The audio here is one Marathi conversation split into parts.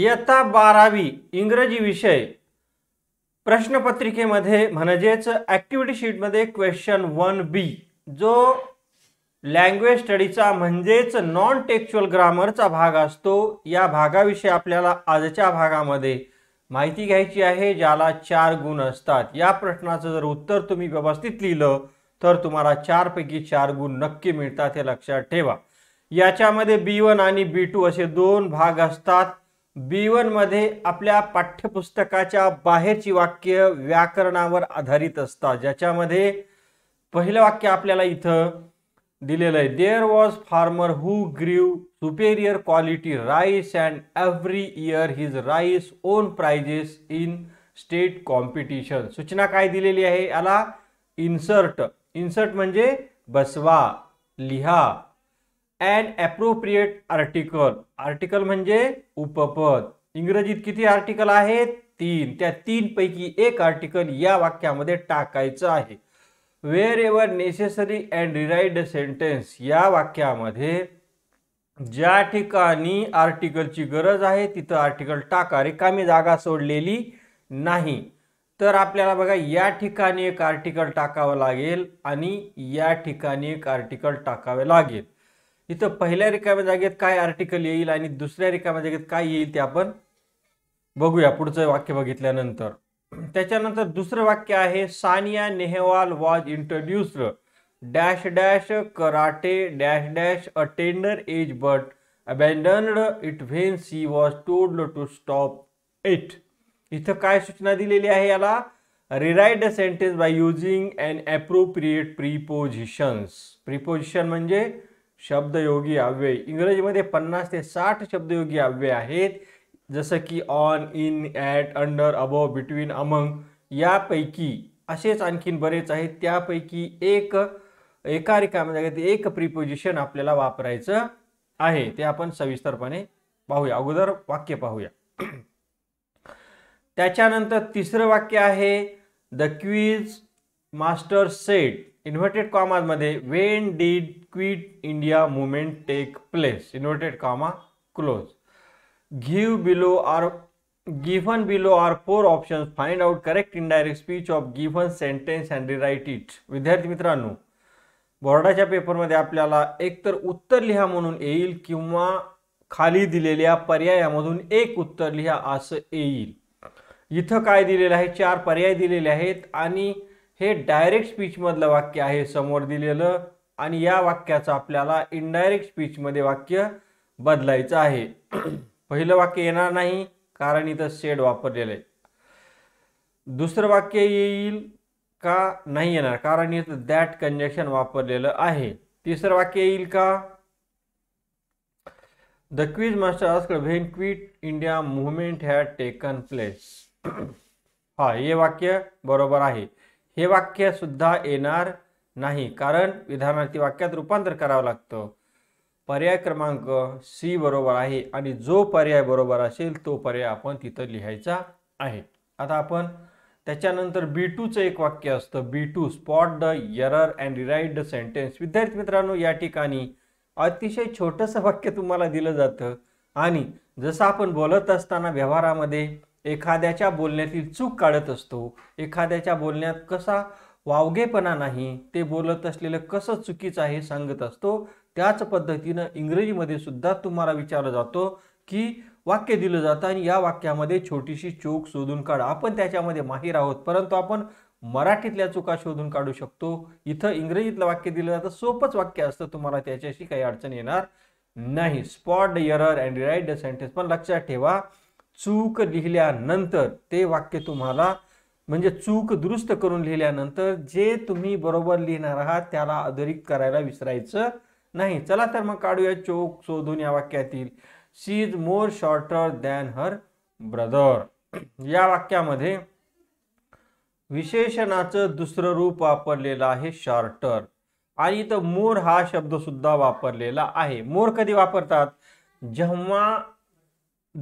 इयत्ता बारावी इंग्रजी विषय प्रश्नपत्रिकेमध्ये म्हणजेच ॲक्टिव्हिटी शीटमध्ये क्वेश्चन वन बी जो लँग्वेज स्टडीचा म्हणजेच नॉन टेक्च्युअल ग्रामरचा भाग असतो या भागाविषयी आपल्याला आजच्या भागामध्ये माहिती घ्यायची आहे ज्याला चार गुण असतात या प्रश्नाचं जर उत्तर तुम्ही व्यवस्थित लिहिलं तर तुम्हाला चारपैकी चार गुण नक्की मिळतात हे लक्षात ठेवा याच्यामध्ये बी वन आणि बी टू असे दोन भाग असतात बी वनमध्ये आपल्या पाठ्यपुस्तकाच्या बाहेरची वाक्य व्याकरणावर आधारित असतात ज्याच्यामध्ये पहिलं वाक्य आपल्याला इथं दिलेलं आहे there was farmer who grew superior quality rice and every year his rice won prizes in state competition सूचना काय दिलेली आहे याला इन्सर्ट इन्सर्ट म्हणजे बसवा लिहा अँड अप्रोप्रिएट आर्टिकल आर्टिकल म्हणजे उपपद इंग्रजीत किती आर्टिकल आहेत तीन त्या तीन पैकी एक आर्टिकल या वाक्यामध्ये टाकायचं आहे wherever necessary and rewrite sentence या वाक्यामध्ये ज्या ठिकाणी आर्टिकलची गरज आहे तिथं आर्टिकल टाका रिकामी जागा सोडलेली नाही तर आपल्याला बघा या ठिकाणी एक आर्टिकल टाकावं लागेल आणि या ठिकाणी एक आर्टिकल टाकावे लागेल इथं पहिल्या रिकाम्या जागेत काय आर्टिकल येईल आणि दुसऱ्या रिकाम्या जागेत काय येईल ते आपण बघूया पुढचं वाक्य बघितल्यानंतर त्याच्यानंतर दुसरं वाक्य आहे Sania Nehwal was introduced dash dash karate dash dash at tender age but abandoned it when she was told to stop it इथं काय सूचना दिलेली आहे याला rewrite a sentence by using and appropriate prepositions preposition म्हणजे शब्दयोगी अव्यय इंग्रजीमध्ये पन्नास ते साठ शब्दयोगी अव्यय आहेत जसं की on in at under above between among यापैकी असेच आणखीन बरेच आहेत त्यापैकी एक एका रिका एक प्रिपोजिशन आपल्याला वापरायचं आहे ते आपण सविस्तरपणे पाहूया अगोदर वाक्य पाहूया त्याच्यानंतर तिसरं वाक्य आहे the quiz master set inverted कॉमामध्ये when did quit India movement take place inverted comma close give below are given below are four option find out correct indirect speech of given sentence and rewrite it विद्यार्थी मित्रांनो बोर्डाच्या पेपरमध्ये आपल्याला एकतर उत्तर लिहा म्हणून येईल किंवा खाली दिलेल्या पर्यायामधून एक उत्तर लिहा असं येईल इथं काय दिलेलं आहे चार पर्याय दिलेले आहेत आणि हे डायरेक्ट स्पीचमधलं वाक्य आहे समोर दिलेलं आणि या वाक्याचं आपल्याला इनडायरेक्ट स्पीचमध्ये वाक्य बदलायचं आहे पहिलं वाक्य येणार नाही कारण इथं सेड वापरलेलं आहे दुसरं वाक्य येईल का नाही येणार कारण इथं दॅट कंजेक्शन वापरलेलं आहे तिसरं वाक्य येईल का the quiz master when quit India movement had taken place हा हे वाक्य बरोबर आहे हे वाक्य सुद्धा येणार नाही कारण विधानार्थी वाक्यात रूपांतर करावं लागतं पर्याय क्रमांक सी बरोबर आहे आणि जो पर्याय बरोबर असेल तो पर्याय आपण तिथं लिहायचा आहे आता आपण त्याच्यानंतर बी टूचं एक वाक्य असतं B two spot the error and rewrite the sentence विद्यार्थी मित्रांनो या ठिकाणी अतिशय छोटंसं वाक्य तुम्हाला दिलं जातं आणि जसं आपण बोलत असताना व्यवहारामध्ये एखाद्याच्या बोलण्यातील चूक काढत असतो एखाद्याच्या बोलण्यात कसा वावगेपणा नाही ते बोलत असलेलं कसं चुकीचं आहे सांगत असतो त्याच पद्धतीनं इंग्रजीमध्ये सुद्धा तुम्हाला विचारला जातो की वाक्य दिलं जातं आणि या वाक्यामध्ये छोटीशी चूक शोधून काढा आपण त्याच्यामध्ये माहीर आहोत परंतु आपण मराठीतल्या चुका शोधून काढू शकतो इथं इंग्रजीतलं वाक्य दिलं जातं सोपंच वाक्य असतं तुम्हाला त्याच्याशी काही अडचण येणार नाही spot error and write the sentence पण लक्षात ठेवा चूक लिहिल्यानंतर ते वाक्य तुम्हाला म्हणजे चूक दुरुस्त करून लिहिल्यानंतर जे तुम्ही बरोबर लिहिणार आहात त्याला अधोरिक करायला विसरायचं नाही चला तर मग काढूया चोक शोधून या वाक्यातील she is more shorter than her brother या वाक्यामध्ये विशेषणाचं दुसरं रूप वापरलेलं आहे शॉर्टर आणि इथं मोर हा शब्दसुद्धा वापरलेला आहे मोर कधी वापरतात जेव्हा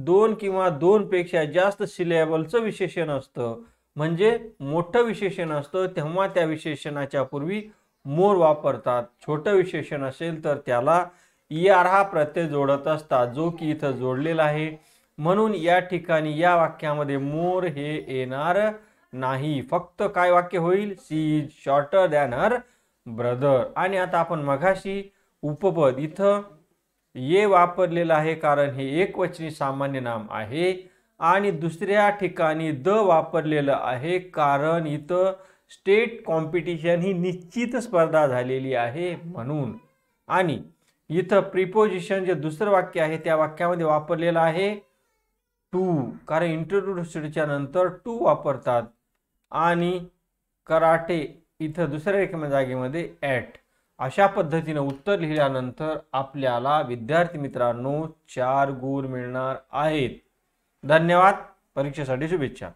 दोन किंवा दोनपेक्षा जास्त सिलेबलचं विशेषण असतं म्हणजे मोठं विशेषण असतं तेव्हा त्या विशेषणाच्या पूर्वी मोर वापरतात छोटं विशेषण असेल तर त्याला ई e आर हा प्रत्यय जोडत असतात जो की इथं जोडलेला आहे म्हणून या ठिकाणी या वाक्यामध्ये मोर हे येणार नाही फक्त काय वाक्य होईल she is shorter than her brother आणि आता आपण मघाशी उपपद इथं ये वापरलेलं आहे कारण हे एकवचनी सामान्य नाम आहे आणि दुसऱ्या ठिकाणी द वापरलेलं आहे कारण इथं स्टेट कॉम्पिटिशन ही निश्चित स्पर्धा झालेली आहे म्हणून आणि इथं प्रिपोजिशन जे दुसरं वाक्य आहे त्या वाक्यामध्ये वापरलेलं आहे टू कारण इंट्रोड्युसडच्या नंतर टू वापरतात आणि कराटे इथं दुसऱ्या एकमेव जागेमध्ये ॲट अशा पद्धतीनं उत्तर लिहिल्यानंतर आपल्याला विद्यार्थी मित्रांनो चार गुण मिळणार आहेत धन्यवाद परीक्षेसाठी शुभेच्छा